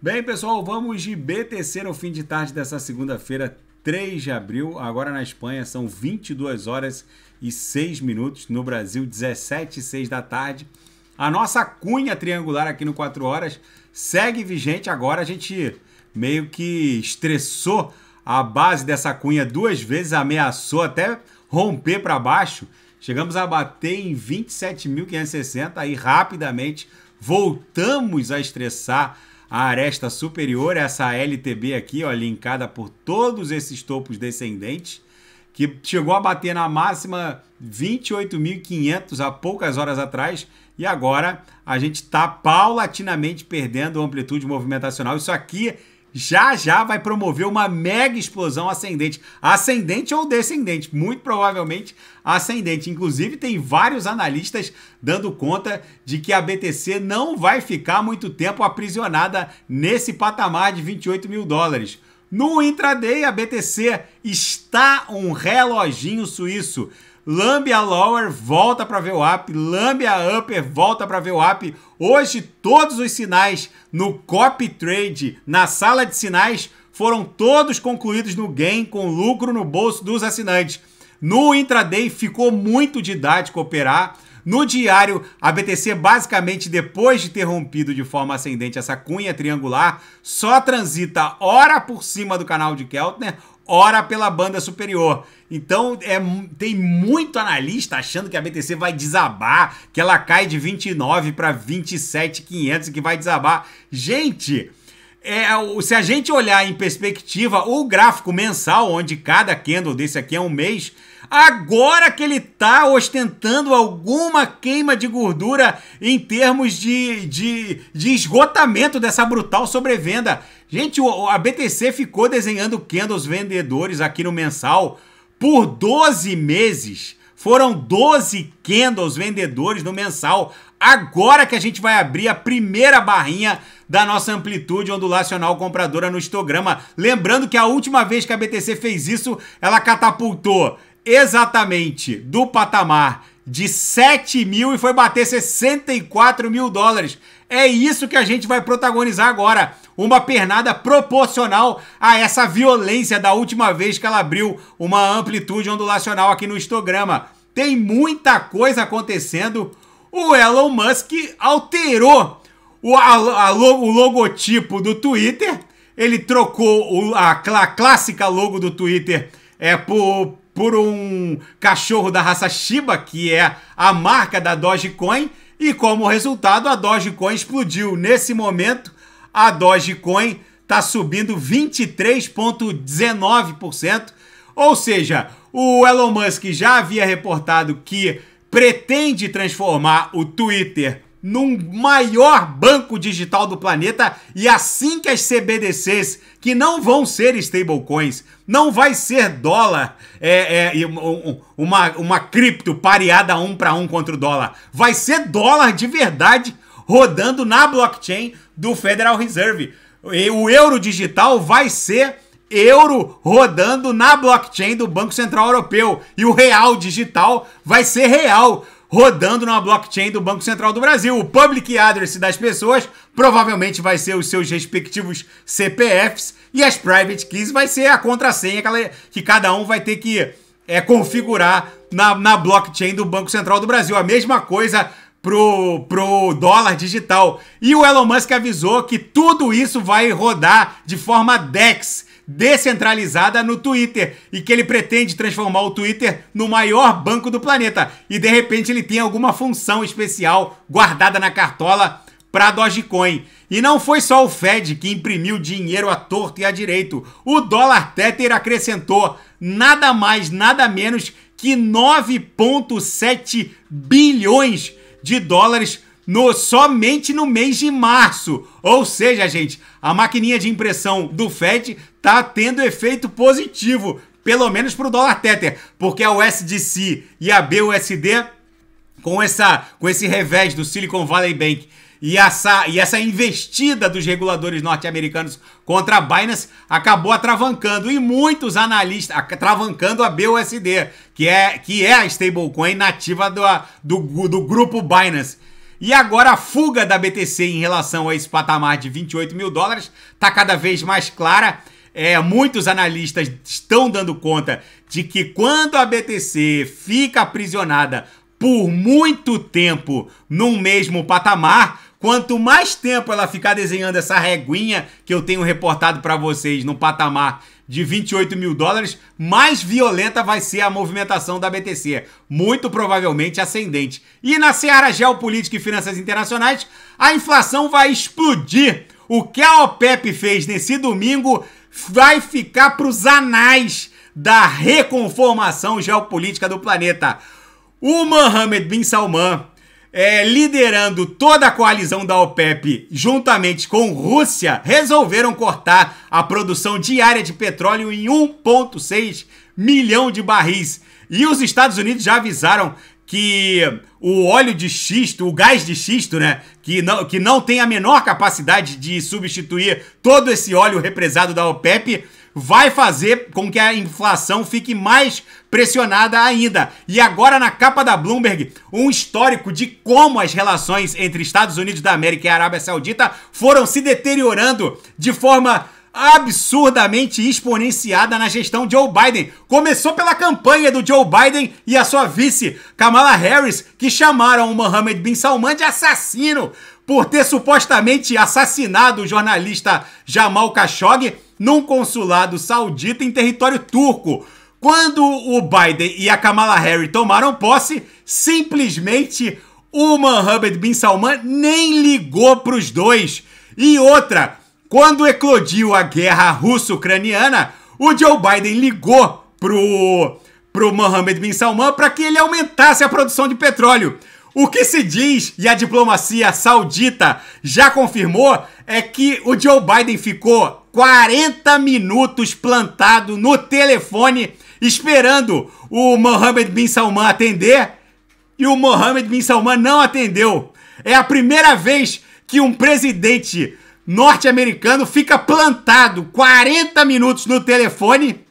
Bem, pessoal, vamos de BTC no fim de tarde dessa segunda-feira, 3 de abril. Agora na Espanha são 22 horas e 6 minutos, no Brasil 17 e 6 da tarde. A nossa cunha triangular aqui no 4 horas segue vigente. Agora a gente meio que estressou a base dessa cunha duas vezes, ameaçou até romper para baixo. Chegamos a bater em 27.560 aí rapidamente voltamos a estressar a aresta superior, é essa LTB aqui, ó, linkada por todos esses topos descendentes, que chegou a bater na máxima 28.500 há poucas horas atrás, e agora a gente está paulatinamente perdendo amplitude movimentacional. Isso aqui já já vai promover uma mega explosão ascendente. Ascendente ou descendente? Muito provavelmente ascendente. Inclusive, tem vários analistas dando conta de que a BTC não vai ficar muito tempo aprisionada nesse patamar de 28 mil dólares. No intraday, a BTC está um reloginho suíço lambe a lower, volta para ver o up, lambe a upper, volta para ver o up. Hoje todos os sinais no copy trade, na sala de sinais, foram todos concluídos no gain com lucro no bolso dos assinantes. No intraday ficou muito didático operar. No diário, a BTC basicamente depois de ter rompido de forma ascendente essa cunha triangular, só transita ora por cima do canal de Keltner, ora pela banda superior. Então é, tem muito analista achando que a BTC vai desabar, que ela cai de 29 para 27,500 e que vai desabar. Gente, é, se a gente olhar em perspectiva o gráfico mensal, onde cada candle desse aqui é um mês, Agora que ele está ostentando alguma queima de gordura em termos de, de, de esgotamento dessa brutal sobrevenda. Gente, a BTC ficou desenhando candles vendedores aqui no mensal por 12 meses. Foram 12 candles vendedores no mensal. Agora que a gente vai abrir a primeira barrinha da nossa amplitude ondulacional compradora no histograma. Lembrando que a última vez que a BTC fez isso, ela catapultou exatamente do patamar de 7 mil e foi bater 64 mil dólares. É isso que a gente vai protagonizar agora. Uma pernada proporcional a essa violência da última vez que ela abriu uma amplitude ondulacional aqui no histograma. Tem muita coisa acontecendo. O Elon Musk alterou o, a, a, o logotipo do Twitter. Ele trocou o, a, a clássica logo do Twitter é, por, por um cachorro da raça Shiba, que é a marca da Dogecoin, e como resultado a Dogecoin explodiu. Nesse momento, a Dogecoin está subindo 23,19%. Ou seja, o Elon Musk já havia reportado que pretende transformar o Twitter num maior banco digital do planeta e assim que as CBDCs, que não vão ser stablecoins, não vai ser dólar, é, é, uma, uma cripto pareada um para um contra o dólar, vai ser dólar de verdade rodando na blockchain do Federal Reserve. E o euro digital vai ser euro rodando na blockchain do Banco Central Europeu e o real digital vai ser real rodando numa blockchain do Banco Central do Brasil. O public address das pessoas provavelmente vai ser os seus respectivos CPFs e as private keys vai ser a contrassenha que cada um vai ter que é, configurar na, na blockchain do Banco Central do Brasil. A mesma coisa pro, pro dólar digital. E o Elon Musk avisou que tudo isso vai rodar de forma DEX, descentralizada no Twitter e que ele pretende transformar o Twitter no maior banco do planeta. E de repente ele tem alguma função especial guardada na cartola para Dogecoin. E não foi só o Fed que imprimiu dinheiro à torto e à direito. O dólar Tether acrescentou nada mais, nada menos que 9,7 bilhões de dólares no, somente no mês de março. Ou seja, gente, a maquininha de impressão do Fed tá tendo efeito positivo, pelo menos para o dólar Tether, porque a USDC e a BUSD, com, essa, com esse revés do Silicon Valley Bank e essa, e essa investida dos reguladores norte-americanos contra a Binance acabou atravancando e muitos analistas atravancando a BUSD, que é, que é a stablecoin nativa do, do, do grupo Binance. E agora a fuga da BTC em relação a esse patamar de 28 mil dólares está cada vez mais clara. É, muitos analistas estão dando conta de que quando a BTC fica aprisionada por muito tempo num mesmo patamar, Quanto mais tempo ela ficar desenhando essa reguinha que eu tenho reportado para vocês no patamar de 28 mil dólares, mais violenta vai ser a movimentação da BTC, muito provavelmente ascendente. E na seara geopolítica e finanças internacionais, a inflação vai explodir. O que a OPEP fez nesse domingo vai ficar para os anais da reconformação geopolítica do planeta. O Mohammed bin Salman é, liderando toda a coalizão da OPEP, juntamente com Rússia, resolveram cortar a produção diária de petróleo em 1,6 milhão de barris. E os Estados Unidos já avisaram que o óleo de xisto, o gás de xisto, né, que não, que não tem a menor capacidade de substituir todo esse óleo represado da OPEP, vai fazer com que a inflação fique mais pressionada ainda. E agora na capa da Bloomberg, um histórico de como as relações entre Estados Unidos da América e Arábia Saudita foram se deteriorando de forma absurdamente exponenciada na gestão de Joe Biden. Começou pela campanha do Joe Biden e a sua vice, Kamala Harris, que chamaram o Mohammed bin Salman de assassino por ter supostamente assassinado o jornalista Jamal Khashoggi num consulado saudita em território turco. Quando o Biden e a Kamala Harris tomaram posse, simplesmente o Mohammed bin Salman nem ligou para os dois. E outra, quando eclodiu a guerra russo-ucraniana, o Joe Biden ligou pro pro Mohammed bin Salman para que ele aumentasse a produção de petróleo. O que se diz e a diplomacia saudita já confirmou é que o Joe Biden ficou 40 minutos plantado no telefone, esperando o Mohammed bin Salman atender, e o Mohammed bin Salman não atendeu. É a primeira vez que um presidente norte-americano fica plantado 40 minutos no telefone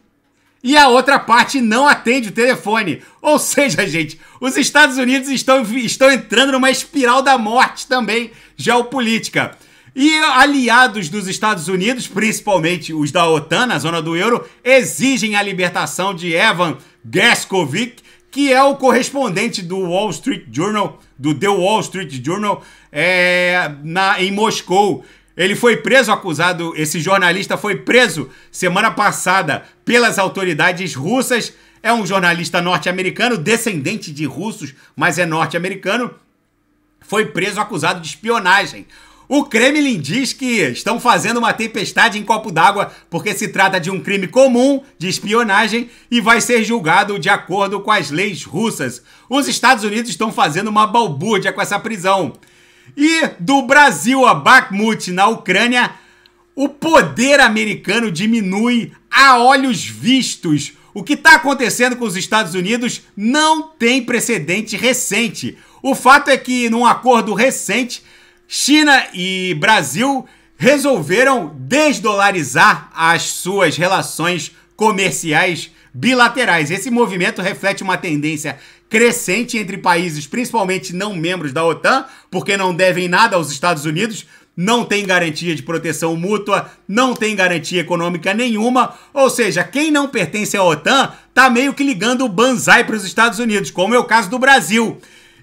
e a outra parte não atende o telefone. Ou seja, gente, os Estados Unidos estão, estão entrando numa espiral da morte também geopolítica. E aliados dos Estados Unidos, principalmente os da OTAN, na zona do euro, exigem a libertação de Evan Gershkovic, que é o correspondente do Wall Street Journal, do The Wall Street Journal, é, na, em Moscou. Ele foi preso, acusado, esse jornalista foi preso semana passada pelas autoridades russas. É um jornalista norte-americano, descendente de russos, mas é norte-americano. Foi preso acusado de espionagem o Kremlin diz que estão fazendo uma tempestade em copo d'água porque se trata de um crime comum de espionagem e vai ser julgado de acordo com as leis russas. Os Estados Unidos estão fazendo uma balbúrdia com essa prisão. E do Brasil a Bakhmut, na Ucrânia, o poder americano diminui a olhos vistos. O que está acontecendo com os Estados Unidos não tem precedente recente. O fato é que, num acordo recente, China e Brasil resolveram desdolarizar as suas relações comerciais bilaterais. Esse movimento reflete uma tendência crescente entre países, principalmente não membros da OTAN, porque não devem nada aos Estados Unidos, não tem garantia de proteção mútua, não tem garantia econômica nenhuma, ou seja, quem não pertence à OTAN tá meio que ligando o banzai para os Estados Unidos, como é o caso do Brasil.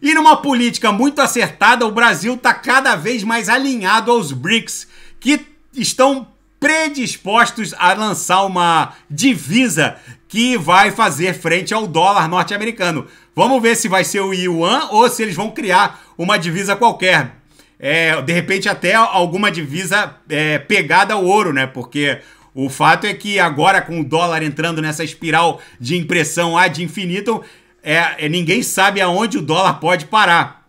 E numa política muito acertada, o Brasil está cada vez mais alinhado aos BRICS, que estão predispostos a lançar uma divisa que vai fazer frente ao dólar norte-americano. Vamos ver se vai ser o yuan ou se eles vão criar uma divisa qualquer. É, de repente até alguma divisa é, pegada ao ouro, né? Porque o fato é que agora com o dólar entrando nessa espiral de impressão ad infinitum, é, é, ninguém sabe aonde o dólar pode parar.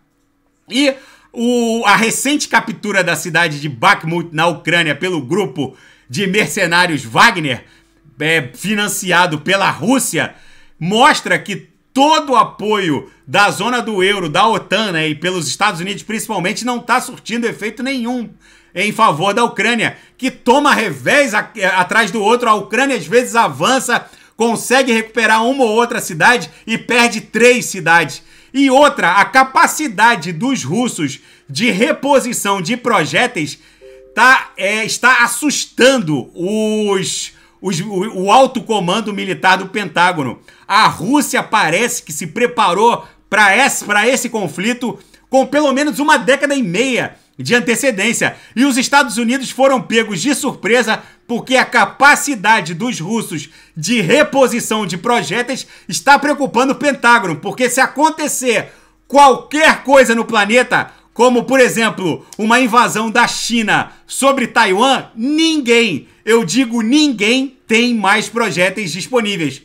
E o, a recente captura da cidade de Bakhmut, na Ucrânia, pelo grupo de mercenários Wagner, é, financiado pela Rússia, mostra que todo o apoio da zona do euro, da OTAN né, e pelos Estados Unidos principalmente, não está surtindo efeito nenhum em favor da Ucrânia, que toma revés a, a, atrás do outro. A Ucrânia às vezes avança consegue recuperar uma ou outra cidade e perde três cidades. E outra, a capacidade dos russos de reposição de projéteis tá, é, está assustando os, os, o, o alto comando militar do Pentágono. A Rússia parece que se preparou para esse, esse conflito com pelo menos uma década e meia de antecedência. E os Estados Unidos foram pegos de surpresa porque a capacidade dos russos de reposição de projéteis está preocupando o Pentágono, porque se acontecer qualquer coisa no planeta, como por exemplo, uma invasão da China sobre Taiwan, ninguém, eu digo ninguém, tem mais projéteis disponíveis.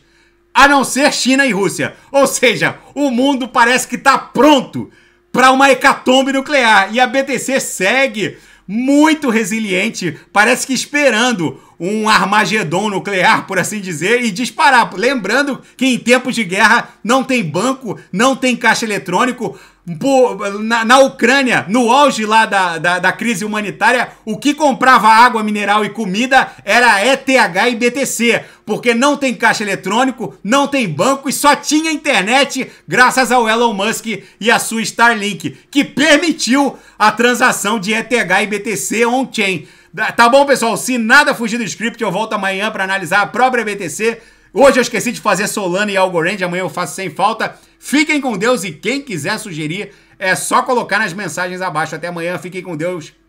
A não ser China e Rússia. Ou seja, o mundo parece que está pronto para uma hecatombe nuclear. E a BTC segue muito resiliente, parece que esperando um armagedon nuclear, por assim dizer, e disparar. Lembrando que em tempos de guerra não tem banco, não tem caixa eletrônico. Por, na, na, Ucrânia, no auge lá da, da, da, crise humanitária, o que comprava água mineral e comida era ETH e BTC, porque não tem caixa eletrônico, não tem banco e só tinha internet graças ao Elon Musk e a sua Starlink, que permitiu a transação de ETH e BTC on-chain. Tá bom, pessoal? Se nada fugir do script, eu volto amanhã para analisar a própria BTC. Hoje eu esqueci de fazer Solana e Algorand, amanhã eu faço sem falta. Fiquem com Deus e quem quiser sugerir, é só colocar nas mensagens abaixo. Até amanhã, fiquem com Deus.